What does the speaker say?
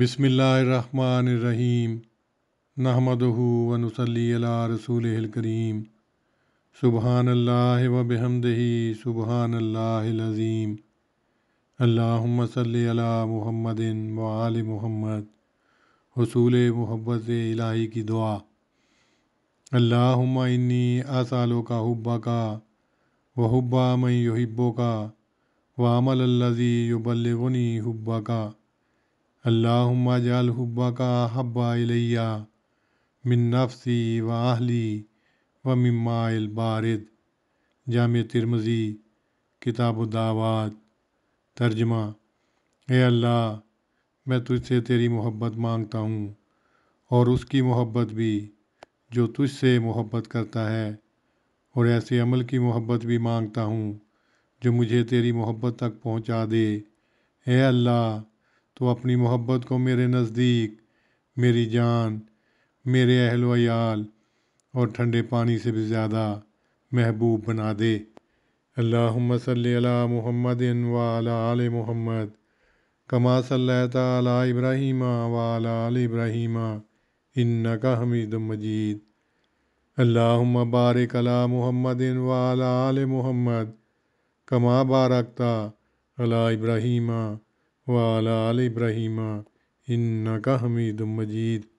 بسم اللہ الرحمن الرحیم نحمد و نصلی علی رسول الکریم سبحان اللہ و بحمده سبحان اللہ العظیم اللہم صلی علی محمد و آل محمد حصول محبت الہی کی دعا اللہم انی اسالو کا حبا کا و حبا من یحبو کا و عمل یوبل یبلغنی حبا کا اللہ جال حبا کا حبا الیہ نفسی و اہلی و مما البارد جامع ترمزی کتاب و دعوات ترجمہ اے اللہ میں تجھ سے تیری محبت مانگتا ہوں اور اس کی محبت بھی جو تجھ سے محبت کرتا ہے اور ایسے عمل کی محبت بھی مانگتا ہوں جو مجھے تیری محبت تک پہنچا دے اے اللہ تو اپنی محبت کو میرے نزدیک میری جان میرے اہل و عیال اور ٹھنڈے پانی سے بھی زیادہ محبوب بنا دے اللہ صلی علی محمد و آل محمد کما صلی اللہ ابراہیم ابراہیمہ و علی ابراہیمہ ان کا حمید اللہم بارک علی محمد و لعل محمد کما بارکتا علی ابراہیم والا علبرہیمہ انکمید مجید